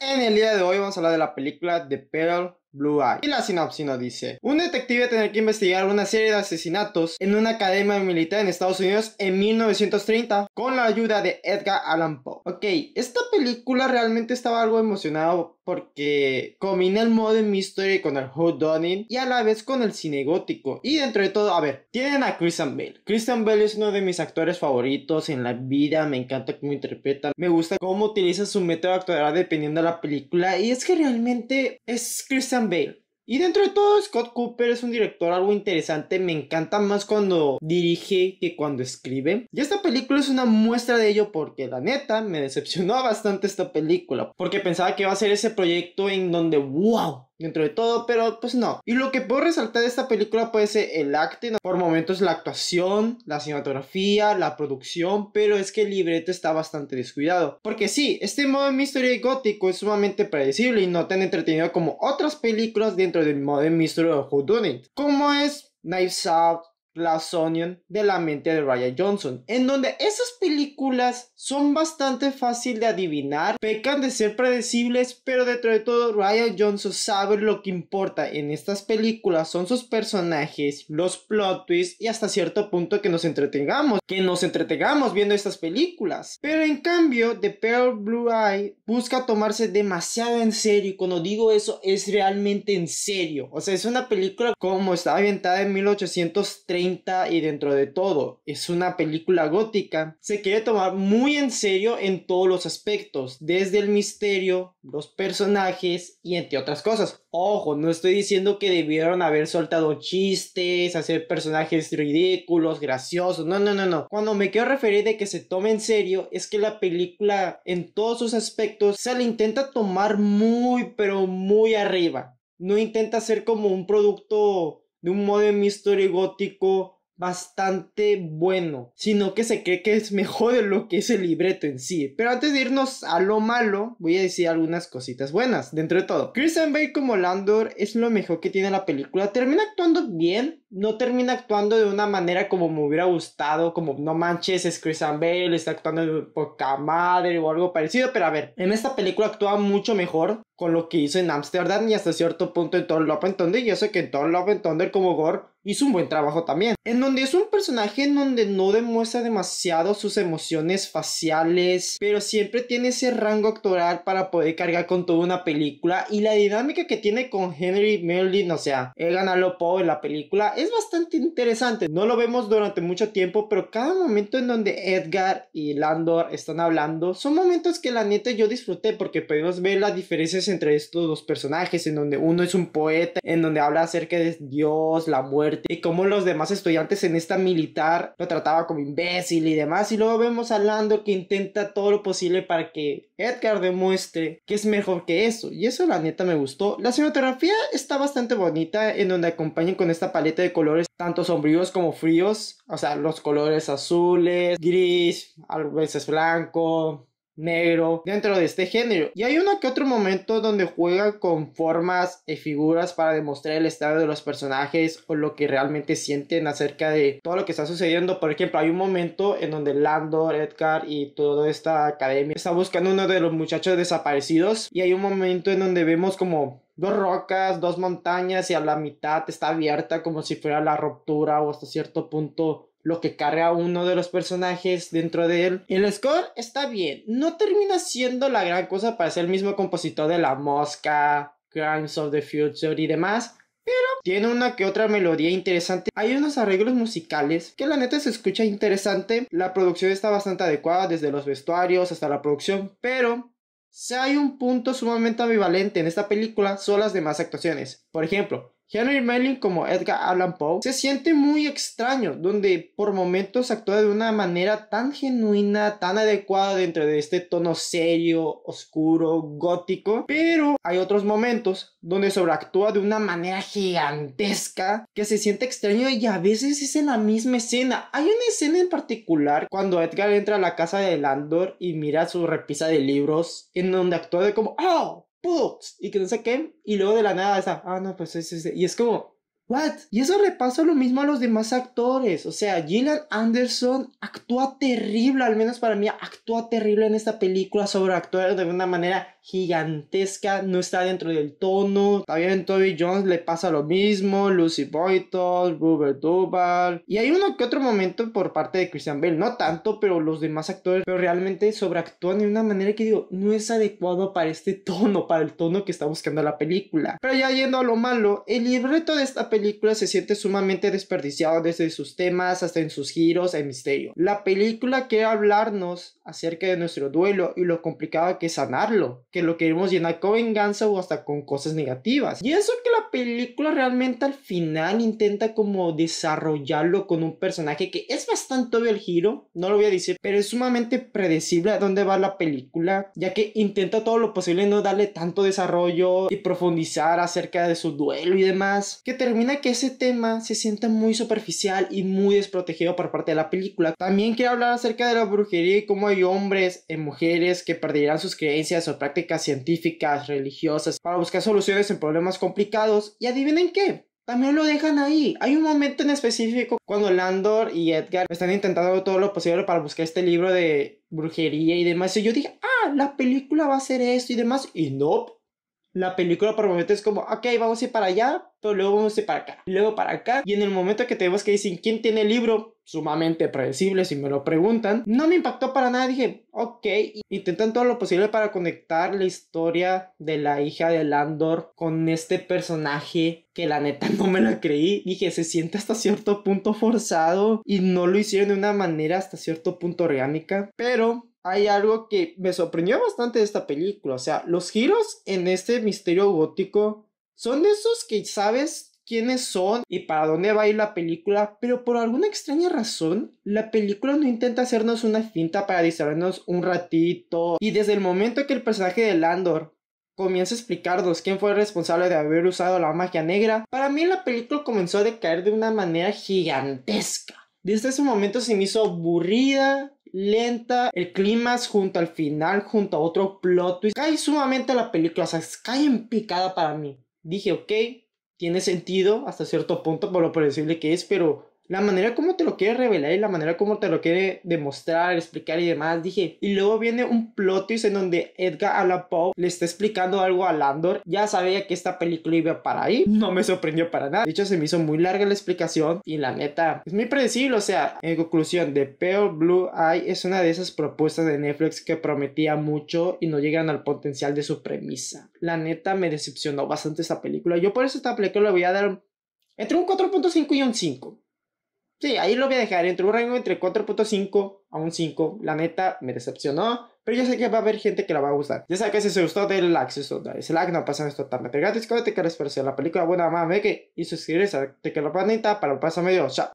En el día de hoy vamos a hablar de la película The Pearl Blue Eye. Y la sinopsis dice, un detective tener que investigar una serie de asesinatos en una academia militar en Estados Unidos en 1930 con la ayuda de Edgar Allan Poe. Ok, esta película realmente estaba algo emocionado porque combina el modern mystery con el Donning y a la vez con el cine gótico. Y dentro de todo, a ver, tienen a Christian Bale. Christian Bale es uno de mis actores favoritos en la vida, me encanta cómo interpreta, me gusta cómo utiliza su método de dependiendo de la película y es que realmente es Christian y dentro de todo, Scott Cooper es un director algo interesante. Me encanta más cuando dirige que cuando escribe. Y esta película es una muestra de ello porque la neta me decepcionó bastante esta película. Porque pensaba que iba a ser ese proyecto en donde, wow, dentro de todo, pero pues no. Y lo que puedo resaltar de esta película puede ser el acting, por momentos la actuación, la cinematografía, la producción, pero es que el libreto está bastante descuidado. Porque sí, este modo mystery gótico es sumamente predecible y no tan entretenido como otras películas dentro del modo mystery of Whodunit, como es Knives Out, la Onion de la mente de Ryan Johnson, en donde esas películas son bastante fácil de adivinar, pecan de ser predecibles, pero dentro de todo Ryan Johnson sabe lo que importa en estas películas, son sus personajes, los plot twists y hasta cierto punto que nos entretengamos, que nos entretengamos viendo estas películas. Pero en cambio, The Pearl Blue Eye busca tomarse demasiado en serio y cuando digo eso es realmente en serio, o sea, es una película como estaba aventada en 1830 y dentro de todo es una película gótica, se quiere tomar muy en serio en todos los aspectos, desde el misterio, los personajes y entre otras cosas. Ojo, no estoy diciendo que debieron haber soltado chistes, hacer personajes ridículos, graciosos, no, no, no, no. Cuando me quiero referir de que se tome en serio es que la película en todos sus aspectos se la intenta tomar muy, pero muy arriba. No intenta ser como un producto de un modo en misterio gótico bastante bueno, sino que se cree que es mejor de lo que es el libreto en sí. Pero antes de irnos a lo malo, voy a decir algunas cositas buenas, dentro de todo. Christian Bale como Landor es lo mejor que tiene la película, termina actuando bien, no termina actuando de una manera como me hubiera gustado, como no manches, es Chris Bale, está actuando de poca madre o algo parecido, pero a ver, en esta película actúa mucho mejor con lo que hizo en Amsterdam y hasta cierto punto en Thor Love and Thunder, y sé que en Thor Love and Thunder como Gore hizo un buen trabajo también, en donde es un personaje en donde no demuestra demasiado sus emociones faciales, pero siempre tiene ese rango actoral para poder cargar con toda una película y la dinámica que tiene con Henry Merlin, o sea, lo poco en la película es bastante interesante. No lo vemos durante mucho tiempo, pero cada momento en donde Edgar y Landor están hablando son momentos que la neta yo disfruté porque podemos ver las diferencias entre estos dos personajes, en donde uno es un poeta, en donde habla acerca de Dios, la muerte y cómo los demás estudiantes en esta militar lo trataba como imbécil y demás. Y luego vemos a Landor que intenta todo lo posible para que Edgar demuestre que es mejor que eso. Y eso la neta me gustó. La cinematografía está bastante bonita en donde acompañan con esta paleta de colores tanto sombríos como fríos, o sea, los colores azules, gris, a veces blanco, negro dentro de este género. Y hay uno que otro momento donde juegan con formas y figuras para demostrar el estado de los personajes o lo que realmente sienten acerca de todo lo que está sucediendo. Por ejemplo, hay un momento en donde Landor, Edgar y toda esta academia está buscando uno de los muchachos desaparecidos y hay un momento en donde vemos como dos rocas, dos montañas y a la mitad está abierta como si fuera la ruptura o hasta cierto punto lo que carga uno de los personajes dentro de él. El score está bien, no termina siendo la gran cosa para ser el mismo compositor de La Mosca, Crimes of the Future y demás, pero tiene una que otra melodía interesante. Hay unos arreglos musicales que la neta se escucha interesante. La producción está bastante adecuada desde los vestuarios hasta la producción, pero si hay un punto sumamente ambivalente en esta película son las demás actuaciones. Por ejemplo, Henry Melling como Edgar Allan Poe se siente muy extraño, donde por momentos actúa de una manera tan genuina, tan adecuada dentro de este tono serio, oscuro, gótico, pero hay otros momentos donde sobreactúa de una manera gigantesca que se siente extraño y a veces es en la misma escena. Hay una escena en particular cuando Edgar entra a la casa de Landor y mira su repisa de libros en donde actúa de como, ¡Oh! y que no sé qué, y luego de la nada está, ah, no, pues es, y es como, what? Y eso le lo mismo a los demás actores, o sea, Gillian Anderson actúa terrible, al menos para mí actúa terrible en esta película, sobre actuar de una manera gigantesca, no está dentro del tono. También Toby Jones le pasa lo mismo, Lucy Boyton, Robert Duval. Y hay uno que otro momento por parte de Christian Bale, no tanto, pero los demás actores, pero realmente sobreactúan de una manera que digo, no es adecuado para este tono, para el tono que está buscando la película. Pero ya yendo a lo malo, el libreto de esta película se siente sumamente desperdiciado desde sus temas hasta en sus giros en misterio. La película quiere hablarnos acerca de nuestro duelo y lo complicado que es sanarlo, que lo queremos llenar con venganza o hasta con cosas negativas. Y eso que la película realmente al final intenta como desarrollarlo con un personaje que es bastante obvio el giro, no lo voy a decir, pero es sumamente predecible a dónde va la película, ya que intenta todo lo posible no darle tanto desarrollo y profundizar acerca de su duelo y demás, que termina que ese tema se sienta muy superficial y muy desprotegido por parte de la película. También quiero hablar acerca de la brujería y cómo hay hombres y eh, mujeres que perderán sus creencias o prácticas científicas, religiosas, para buscar soluciones en problemas complicados. Y adivinen qué, también lo dejan ahí. Hay un momento en específico cuando Landor y Edgar están intentando todo lo posible para buscar este libro de brujería y demás. Y yo dije, ah, la película va a ser esto y demás. Y no. La película por momentos es como, ok, vamos a ir para allá, pero luego vamos a ir para acá, luego para acá. Y en el momento que tenemos que decir quién tiene el libro, sumamente predecible, si me lo preguntan. No me impactó para nada, dije, ok, intentan todo lo posible para conectar la historia de la hija de Landor con este personaje que la neta no me la creí. Dije, se siente hasta cierto punto forzado y no lo hicieron de una manera hasta cierto punto orgánica, pero... Hay algo que me sorprendió bastante de esta película, o sea, los giros en este misterio gótico son de esos que sabes quiénes son y para dónde va a ir la película, pero por alguna extraña razón, la película no intenta hacernos una cinta para distraernos un ratito. Y desde el momento que el personaje de Landor comienza a explicarnos quién fue el responsable de haber usado la magia negra, para mí la película comenzó a decaer de una manera gigantesca. Desde ese momento se me hizo aburrida, lenta, el clima junto al final, junto a otro plot twist. Cae sumamente la película, o sea, cae en picada para mí. Dije, ok, tiene sentido hasta cierto punto por lo predecible que es, pero la manera como te lo quiere revelar y la manera como te lo quiere demostrar, explicar y demás, dije. Y luego viene un plot twist en donde Edgar Allan Poe le está explicando algo a Landor. Ya sabía que esta película iba para ahí, no me sorprendió para nada. De hecho, se me hizo muy larga la explicación y la neta es muy predecible. O sea, en conclusión, The Pale Blue Eye es una de esas propuestas de Netflix que prometía mucho y no llegan al potencial de su premisa. La neta me decepcionó bastante esta película. Yo por eso esta película le voy a dar entre un 4.5 y un 5. Sí, ahí lo voy a dejar entre un rango entre 4.5 a un 5. La neta me decepcionó, pero yo sé que va a haber gente que la va a gustar. Ya sabes que si se gustó, denle like. Si gustó, denle like. No pasa esto tan gratis. que te espero, la película buena, mame que. Y suscribirse a la planeta para un paso medio. Chao.